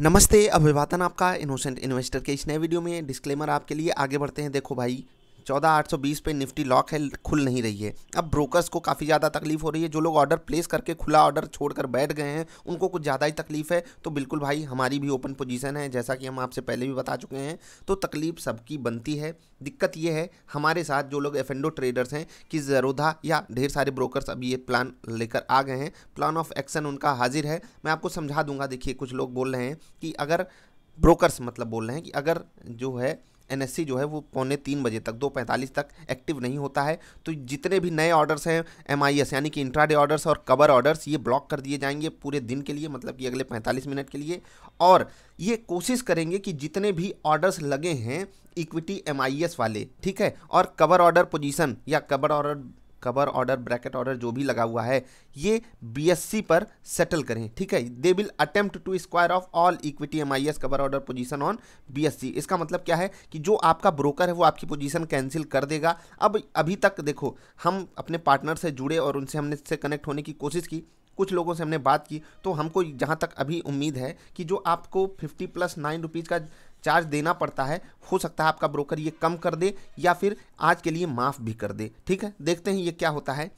नमस्ते अभिवादन आपका इनोसेंट इन्वेस्टर के इस नए वीडियो में डिस्क्लेमर आपके लिए आगे बढ़ते हैं देखो भाई चौदह आठ सौ बीस पे निफ्टी लॉक है खुल नहीं रही है अब ब्रोकर्स को काफ़ी ज़्यादा तकलीफ हो रही है जो लोग ऑर्डर प्लेस करके खुला ऑर्डर छोड़कर बैठ गए हैं उनको कुछ ज़्यादा ही तकलीफ है तो बिल्कुल भाई हमारी भी ओपन पोजीशन है जैसा कि हम आपसे पहले भी बता चुके हैं तो तकलीफ सबकी बनती है दिक्कत ये है हमारे साथ जो लोग एफ ट्रेडर्स हैं कि जरोधा या ढेर सारे ब्रोकर्स अभी ये प्लान लेकर आ गए हैं प्लान ऑफ एक्शन उनका हाजिर है मैं आपको समझा दूंगा देखिए कुछ लोग बोल रहे हैं कि अगर ब्रोकर्स मतलब बोल रहे हैं कि अगर जो है एनएससी जो है वो पौने तीन बजे तक दो पैंतालीस तक एक्टिव नहीं होता है तो जितने भी नए ऑर्डर्स हैं एमआईएस यानी कि इंट्राडे ऑर्डर्स और कवर ऑर्डर्स ये ब्लॉक कर दिए जाएंगे पूरे दिन के लिए मतलब कि अगले पैंतालीस मिनट के लिए और ये कोशिश करेंगे कि जितने भी ऑर्डर्स लगे हैं इक्विटी एम वाले ठीक है और कवर ऑर्डर पोजिशन या cover order cover order bracket order जो भी लगा हुआ है ये बीएससी पर सेटल करें ठीक है they will attempt to square off all equity M cover order position on BSC इसका मतलब क्या है कि जो आपका ब्रोकर है वो आपकी पोजीशन कैंसिल कर देगा अब अभी तक देखो हम अपने पार्टनर से जुड़े और उनसे हमने इससे कनेक्ट होने की कोशिश की कुछ लोगों से हमने बात की तो हमको जहाँ तक अभी उम्मीद है कि जो आपको फिफ्टी प्लस नाइन रुपीज़ का चार्ज देना पड़ता है हो सकता है आपका ब्रोकर ये कम कर दे या फिर आज के लिए माफ़ भी कर दे ठीक है देखते हैं ये क्या होता है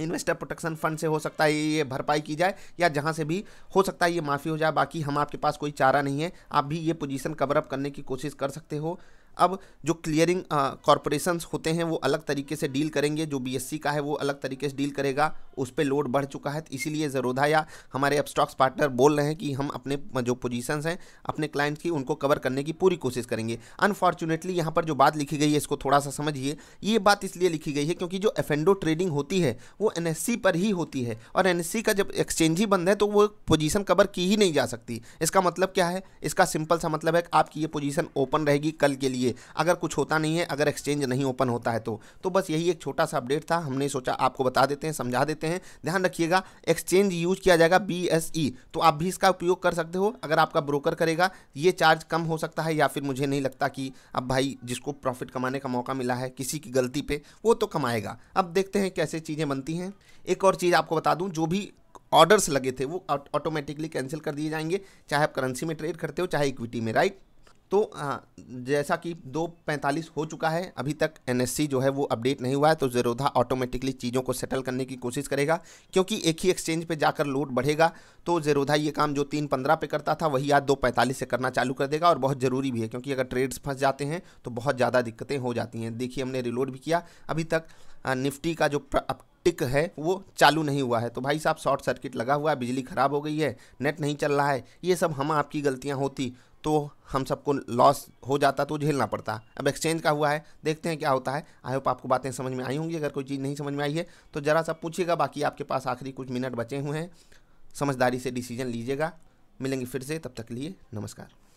इन्वेस्टर प्रोटेक्शन फंड से हो सकता है ये भरपाई की जाए या जहाँ से भी हो सकता है ये माफ़ी हो जाए बाकी हम आपके पास कोई चारा नहीं है आप भी ये पोजीशन कवर अप करने की कोशिश कर सकते हो अब जो क्लियरिंग कॉरपोरेशंस होते हैं वो अलग तरीके से डील करेंगे जो बीएससी का है वो अलग तरीके से डील करेगा उस पर लोड बढ़ चुका है तो इसीलिए ज़रोधा या हमारे अब स्टॉक्स पार्टनर बोल रहे हैं कि हम अपने जो पोजीशंस हैं अपने क्लाइंट्स की उनको कवर करने की पूरी कोशिश करेंगे अनफॉर्चुनेटली यहाँ पर जो बात लिखी गई है इसको थोड़ा सा समझिए ये बात इसलिए लिखी गई है क्योंकि जो एफेंडो ट्रेडिंग होती है वो एन पर ही होती है और एन का जब एक्सचेंज ही बंद है तो वो पोजीशन कवर की ही नहीं जा सकती इसका मतलब क्या है इसका सिंपल सा मतलब है आपकी ये पोजीशन ओपन रहेगी कल के लिए लिए अगर कुछ होता नहीं है अगर एक्सचेंज नहीं ओपन होता है तो तो बस यही एक छोटा सा अपडेट था हमने सोचा आपको बता देते हैं समझा देते हैं ध्यान रखिएगा एक्सचेंज यूज किया जाएगा बी e। तो आप भी इसका उपयोग कर सकते हो अगर आपका ब्रोकर करेगा ये चार्ज कम हो सकता है या फिर मुझे नहीं लगता कि अब भाई जिसको प्रॉफिट कमाने का मौका मिला है किसी की गलती पर वो तो कमाएगा अब देखते हैं कैसे चीज़ें बनती हैं एक और चीज़ आपको बता दूं जो भी ऑर्डर्स लगे थे वो ऑटोमेटिकली कैंसिल कर दिए जाएंगे चाहे आप करेंसी में ट्रेड करते हो चाहे इक्विटी में राइट तो जैसा कि दो पैंतालीस हो चुका है अभी तक एनएससी जो है वो अपडेट नहीं हुआ है तो ज़ेरोधा ऑटोमेटिकली चीज़ों को सेटल करने की कोशिश करेगा क्योंकि एक ही एक्सचेंज पे जाकर लोड बढ़ेगा तो ज़ेरोधा ये काम जो तीन पंद्रह पे करता था वही आज दो पैंतालीस से करना चालू कर देगा और बहुत ज़रूरी भी है क्योंकि अगर ट्रेड्स फंस जाते हैं तो बहुत ज़्यादा दिक्कतें हो जाती हैं देखिए हमने रिलोड भी किया अभी तक निफ्टी का जो टिक है वो चालू नहीं हुआ है तो भाई साहब शॉर्ट सर्किट लगा हुआ है बिजली ख़राब हो गई है नेट नहीं चल रहा है ये सब हम आपकी गलतियाँ होती तो हम सबको लॉस हो जाता तो झेलना पड़ता अब एक्सचेंज का हुआ है देखते हैं क्या होता है आई होप आपको बातें समझ में आई होंगी अगर कोई चीज़ नहीं समझ में आई है तो ज़रा सा पूछिएगा बाकी आपके पास आखिरी कुछ मिनट बचे हुए हैं समझदारी से डिसीजन लीजिएगा मिलेंगे फिर से तब तक लिए नमस्कार